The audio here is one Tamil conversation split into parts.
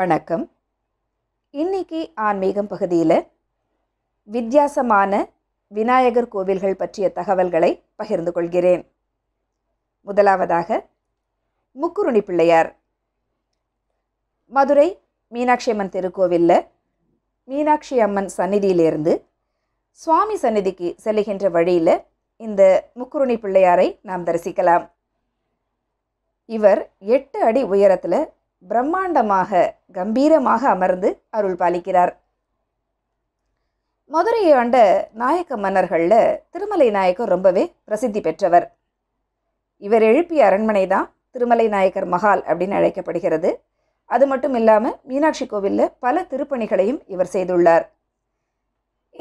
வணக்கம் இன்னைக்கு ஆன்மீகம் பகுதியில் வித்தியாசமான விநாயகர் கோவில்கள் பற்றிய தகவல்களை பகிர்ந்து கொள்கிறேன் முதலாவதாக முக்குருணி பிள்ளையார் மதுரை மீனாட்சி அம்மன் திருக்கோவிலில் மீனாட்சி அம்மன் சந்நிதியிலிருந்து சுவாமி சந்நிதிக்கு செல்லுகின்ற வழியில் இந்த முக்குருணி பிள்ளையாரை நாம் தரிசிக்கலாம் இவர் எட்டு அடி உயரத்தில் பிரம்மாண்டமாக கம்பீரமாக அமர்ந்து அருள் பாலிக்கிறார் மதுரையை ஆண்ட நாயக்க மன்னர்களில் திருமலை நாயக்கர் ரொம்பவே பிரசித்தி பெற்றவர் இவர் எழுப்பிய அரண்மனை தான் திருமலை நாயக்கர் மஹால் அப்படின்னு அழைக்கப்படுகிறது அது மட்டும் இல்லாமல் மீனாட்சி கோவிலில் பல திருப்பணிகளையும் இவர் செய்துள்ளார்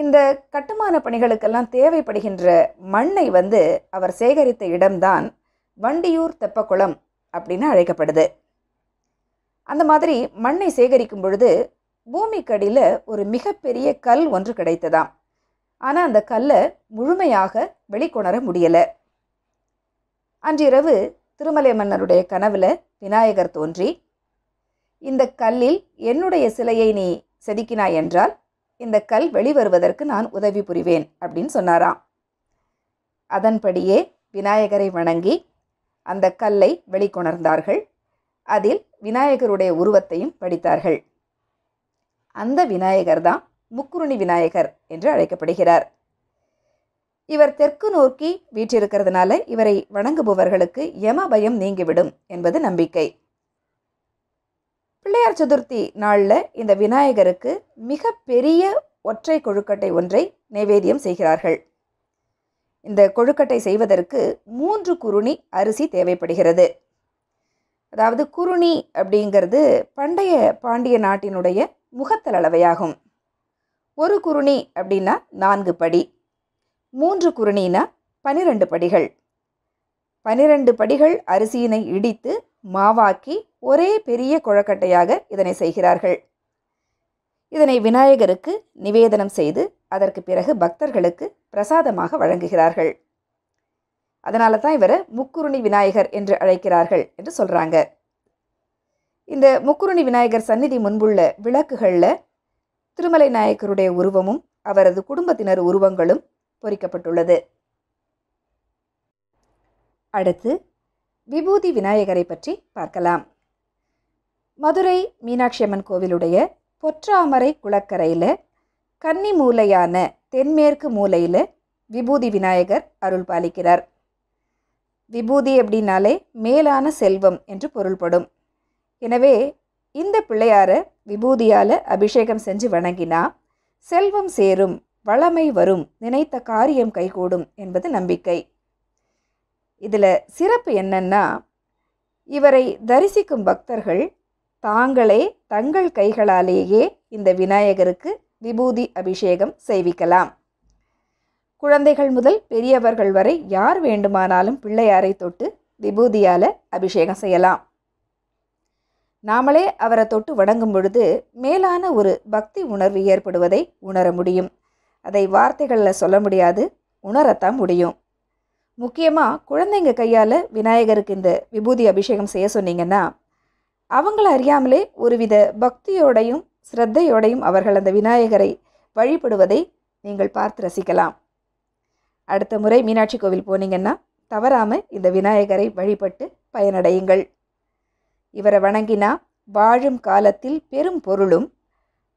இந்த கட்டுமான பணிகளுக்கெல்லாம் தேவைப்படுகின்ற மண்ணை வந்து அவர் சேகரித்த இடம்தான் வண்டியூர் தெப்பக்குளம் அப்படின்னு அழைக்கப்படுது அந்த மாதிரி மண்ணை சேகரிக்கும் பொழுது பூமிக்கடியில் ஒரு மிகப்பெரிய கல் ஒன்று கிடைத்ததாம் ஆனால் அந்த கல்லை முழுமையாக வெளிக்கொணர முடியலை அன்றிரவு திருமலை மன்னருடைய கனவில் விநாயகர் தோன்றி இந்த கல்லில் என்னுடைய சிலையை நீ செதுக்கினாய் என்றால் இந்த கல் வெளிவருவதற்கு நான் உதவி புரிவேன் அப்படின்னு சொன்னாராம் அதன்படியே விநாயகரை வணங்கி அந்த கல்லை வெளிக்கொணர்ந்தார்கள் அதில் விநாயகருடைய உருவத்தையும் படித்தார்கள் அந்த விநாயகர் தான் முக்குருணி விநாயகர் என்று அழைக்கப்படுகிறார் இவர் தெற்கு நோக்கி வீற்றிருக்கிறதுனால இவரை வணங்குபவர்களுக்கு யம பயம் நீங்கிவிடும் என்பது நம்பிக்கை பிள்ளையார் சதுர்த்தி நாளில் இந்த விநாயகருக்கு மிக பெரிய ஒற்றை கொழுக்கட்டை ஒன்றை நைவேத்தியம் செய்கிறார்கள் இந்த கொழுக்கட்டை செய்வதற்கு மூன்று குருணி அரிசி தேவைப்படுகிறது அதாவது குருணி அப்படிங்கிறது பண்டைய பாண்டிய நாட்டினுடைய முகத்தளவையாகும் ஒரு குருணி அப்படின்னா நான்கு படி மூன்று குருணினா பனிரெண்டு படிகள் பனிரெண்டு படிகள் அரிசியினை இடித்து மாவாக்கி ஒரே பெரிய குழக்கட்டையாக இதனை செய்கிறார்கள் இதனை விநாயகருக்கு நிவேதனம் செய்து அதற்கு பிறகு பக்தர்களுக்கு பிரசாதமாக வழங்குகிறார்கள் அதனால தான் இவரை முக்குருணி விநாயகர் என்று அழைக்கிறார்கள் என்று சொல்கிறாங்க இந்த முக்குருணி விநாயகர் சந்நிதி முன்புள்ள விளக்குகளில் திருமலை நாயக்கருடைய உருவமும் அவரது குடும்பத்தினர் உருவங்களும் பொறிக்கப்பட்டுள்ளது அடுத்து விபூதி விநாயகரை பற்றி பார்க்கலாம் மதுரை மீனாட்சி அம்மன் கோவிலுடைய பொற்றாமரை குளக்கரையில் கன்னி மூலையான தென்மேற்கு மூலையில் விபூதி விநாயகர் அருள் பாலிக்கிறார் விபூதி அப்படின்னாலே மேலான செல்வம் என்று பொருள்படும் எனவே இந்த பிள்ளையாரை விபூதியால் அபிஷேகம் செஞ்சு வணங்கினா செல்வம் சேரும் வளமை வரும் நினைத்த காரியம் கைகூடும் என்பது நம்பிக்கை இதில் சிறப்பு என்னன்னா இவரை தரிசிக்கும் பக்தர்கள் தாங்களே தங்கள் கைகளாலேயே இந்த விநாயகருக்கு விபூதி அபிஷேகம் செய்விக்கலாம் குழந்தைகள் முதல் பெரியவர்கள் வரை யார் வேண்டுமானாலும் பிள்ளையாரை தொட்டு விபூதியால் அபிஷேகம் செய்யலாம் நாமளே அவரை தொட்டு வணங்கும் பொழுது மேலான ஒரு பக்தி உணர்வு ஏற்படுவதை உணர முடியும் அதை வார்த்தைகளில் சொல்ல முடியாது உணரத்தான் முடியும் முக்கியமாக குழந்தைங்க கையால் விநாயகருக்கு இந்த விபூதி அபிஷேகம் செய்ய சொன்னீங்கன்னா அவங்கள அறியாமலே ஒருவித பக்தியோடையும் ஸ்ரத்தையோடையும் அவர்கள் அந்த விநாயகரை வழிபடுவதை நீங்கள் பார்த்து ரசிக்கலாம் அடுத்த முறை மீனாட்சி கோவில் போனீங்கன்னா தவறாமல் இந்த விநாயகரை வழிபட்டு பயனடையுங்கள் இவரை வணங்கினா வாழும் காலத்தில் பெரும் பொருளும்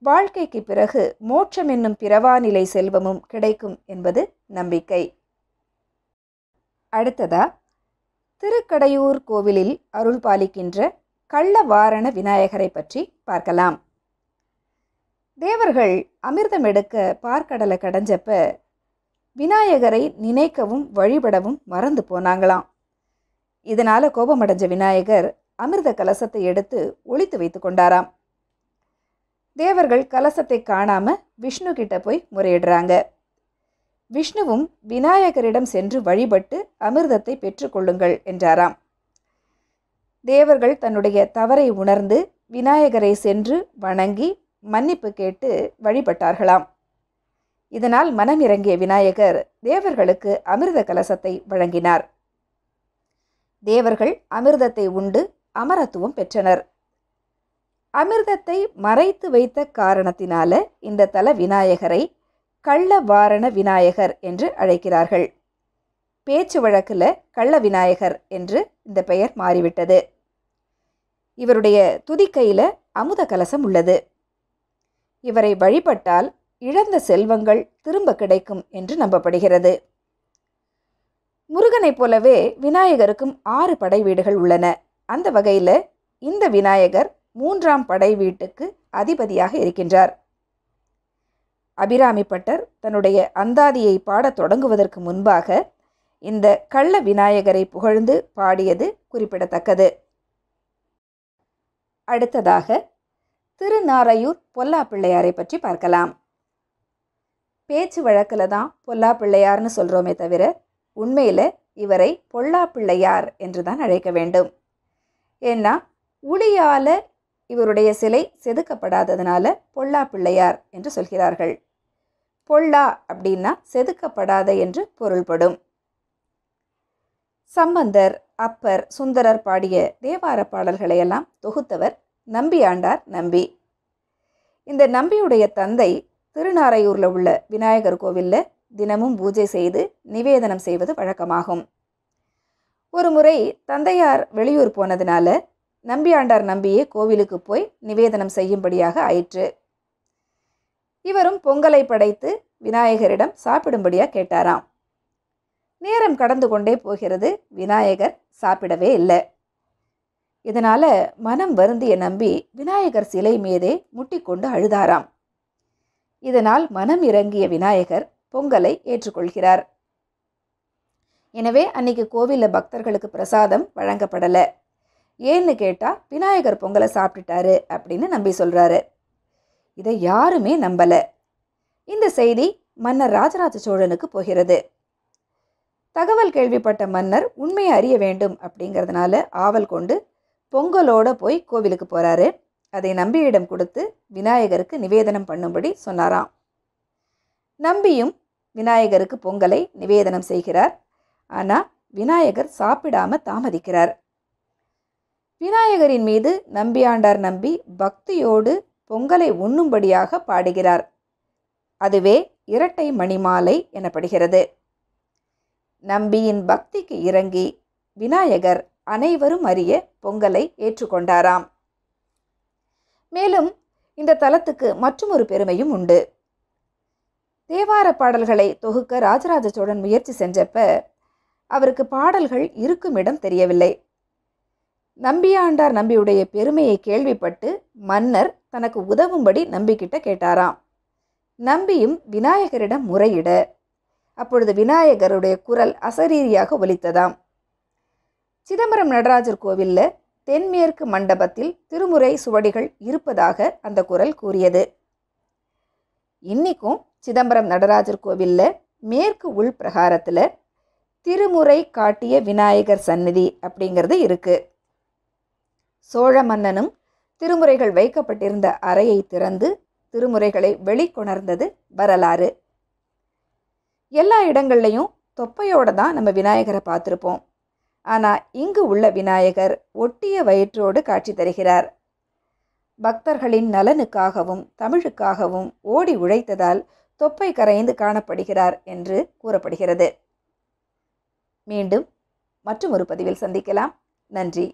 வாழ்க்கைக்கு பிறகு மோட்சம் என்னும் பிறவாநிலை செல்வமும் கிடைக்கும் என்பது நம்பிக்கை அடுத்ததா திருக்கடையூர் கோவிலில் அருள் பாலிக்கின்ற கள்ள வாரண விநாயகரை பற்றி பார்க்கலாம் தேவர்கள் அமிர்தம் எடுக்க பார்க்கடலை கடைஞ்சப்ப விநாயகரை நினைக்கவும் வழிபடவும் மறந்து போனாங்களாம் இதனால் கோபமடைஞ்ச விநாயகர் அமிர்த கலசத்தை எடுத்து ஒழித்து வைத்து கொண்டாராம் தேவர்கள் கலசத்தை காணாம விஷ்ணு கிட்ட போய் முறையிடுறாங்க விஷ்ணுவும் விநாயகரிடம் சென்று வழிபட்டு அமிர்தத்தை பெற்றுக்கொள்ளுங்கள் என்றாராம் தேவர்கள் தன்னுடைய தவறை உணர்ந்து விநாயகரை சென்று வணங்கி மன்னிப்பு கேட்டு வழிபட்டார்களாம் இதனால் மனம் இறங்கிய விநாயகர் தேவர்களுக்கு அமிர்த கலசத்தை வழங்கினார் தேவர்கள் அமிர்தத்தை உண்டு அமரத்துவம் பெற்றனர் அமிர்தத்தை மறைத்து வைத்த காரணத்தினால இந்த தல விநாயகரை கள்ளவாரண விநாயகர் என்று அழைக்கிறார்கள் பேச்சு வழக்கில் கள்ள விநாயகர் என்று இந்த பெயர் மாறிவிட்டது இவருடைய துதிக்கையில் அமுத கலசம் உள்ளது இவரை வழிபட்டால் இழந்த செல்வங்கள் திரும்ப கிடைக்கும் என்று நம்பப்படுகிறது முருகனைப் போலவே விநாயகருக்கும் ஆறு படை வீடுகள் உள்ளன அந்த வகையில் இந்த விநாயகர் மூன்றாம் படை வீட்டுக்கு அதிபதியாக இருக்கின்றார் அபிராமி பட்டர் தன்னுடைய அந்தாதியை பாடத் தொடங்குவதற்கு முன்பாக இந்த கள்ள விநாயகரை புகழ்ந்து பாடியது குறிப்பிடத்தக்கது அடுத்ததாக திருநாரையூர் பொல்லா பிள்ளையாரை பற்றி பார்க்கலாம் பேச்சு வழக்கில் தான் பொல்லா பிள்ளையார்னு சொல்கிறோமே தவிர உண்மையில் இவரை பொல்லா பிள்ளையார் என்று தான் அழைக்க வேண்டும் ஏன்னா உளியால் இவருடைய சிலை செதுக்கப்படாததுனால பொல்லா பிள்ளையார் என்று சொல்கிறார்கள் பொல்லா அப்படின்னா செதுக்கப்படாத என்று பொருள்படும் சம்பந்தர் அப்பர் சுந்தரர் பாடிய தேவார பாடல்களையெல்லாம் தொகுத்தவர் நம்பியாண்டார் நம்பி இந்த நம்பியுடைய தந்தை திருநாரையூரில் உள்ள விநாயகர் கோவிலில் தினமும் பூஜை செய்து நிவேதனம் செய்வது வழக்கமாகும் ஒரு முறை தந்தையார் வெளியூர் போனதினால நம்பியாண்டார் நம்பியே கோவிலுக்கு போய் நிவேதனம் செய்யும்படியாக ஆயிற்று இவரும் பொங்கலை படைத்து விநாயகரிடம் சாப்பிடும்படியாக கேட்டாராம் நேரம் கடந்து கொண்டே போகிறது விநாயகர் சாப்பிடவே இல்லை இதனால் மனம் வருந்திய நம்பி விநாயகர் சிலை மீதே முட்டிக்கொண்டு அழுதாராம் இதனால் மனம் இறங்கிய விநாயகர் பொங்கலை ஏற்றுக்கொள்கிறார் எனவே அன்னைக்கு கோவிலில் பக்தர்களுக்கு பிரசாதம் வழங்கப்படலை ஏன்னு கேட்டால் விநாயகர் பொங்கலை சாப்பிட்டுட்டாரு அப்படின்னு நம்பி சொல்கிறாரு இதை யாருமே நம்பலை இந்த செய்தி மன்னர் ராஜராஜ சோழனுக்கு போகிறது தகவல் கேள்விப்பட்ட மன்னர் உண்மையை அறிய வேண்டும் அப்படிங்கிறதுனால ஆவல் கொண்டு பொங்கலோட போய் கோவிலுக்கு போகிறாரு அதை நம்பியிடம் கொடுத்து விநாயகருக்கு நிவேதனம் பண்ணும்படி சொன்னாராம் நம்பியும் விநாயகருக்கு பொங்கலை நிவேதனம் செய்கிறார் ஆனால் விநாயகர் சாப்பிடாம தாமதிக்கிறார் விநாயகரின் மீது நம்பியாண்டார் நம்பி பக்தியோடு பொங்கலை உண்ணும்படியாக பாடுகிறார் அதுவே இரட்டை மணிமாலை எனப்படுகிறது நம்பியின் பக்திக்கு இறங்கி விநாயகர் அனைவரும் அறிய பொங்கலை ஏற்றுக்கொண்டாராம் மேலும் இந்த தலத்துக்கு மற்றொரு பெருமையும் உண்டு தேவார பாடல்களை தொகுக்க ராஜராஜ சோழன் முயற்சி செஞ்சப்ப அவருக்கு பாடல்கள் இருக்கும் இடம் தெரியவில்லை நம்பியாண்டார் நம்பியுடைய பெருமையை கேள்விப்பட்டு மன்னர் தனக்கு உதவும்படி நம்பிக்கிட்ட கேட்டாராம் நம்பியும் விநாயகரிடம் முறையிட அப்பொழுது விநாயகருடைய குரல் அசரீரியாக ஒலித்ததாம் சிதம்பரம் நடராஜர் கோவிலில் தென்மேற்கு மண்டபத்தில் திருமுறை சுவடிகள் இருப்பதாக அந்த குரல் கூறியது இன்னைக்கும் சிதம்பரம் நடராஜர் கோவிலில் மேற்கு உள் பிரகாரத்தில் திருமுறை காட்டிய விநாயகர் சந்நிதி அப்படிங்கிறது இருக்குது சோழ மன்னனும் திருமுறைகள் வைக்கப்பட்டிருந்த அறையை திறந்து திருமுறைகளை வெளிக்கொணர்ந்தது வரலாறு எல்லா இடங்கள்லையும் தொப்பையோடு தான் நம்ம விநாயகரை பார்த்துருப்போம் ஆனால் இங்கு உள்ள விநாயகர் ஒட்டிய வயிற்றோடு காட்சி தருகிறார் பக்தர்களின் நலனுக்காகவும் தமிழுக்காகவும் ஓடி உழைத்ததால் தொப்பை கரைந்து காணப்படுகிறார் என்று கூறப்படுகிறது மீண்டும் மற்றும் ஒரு பதிவில் சந்திக்கலாம் நன்றி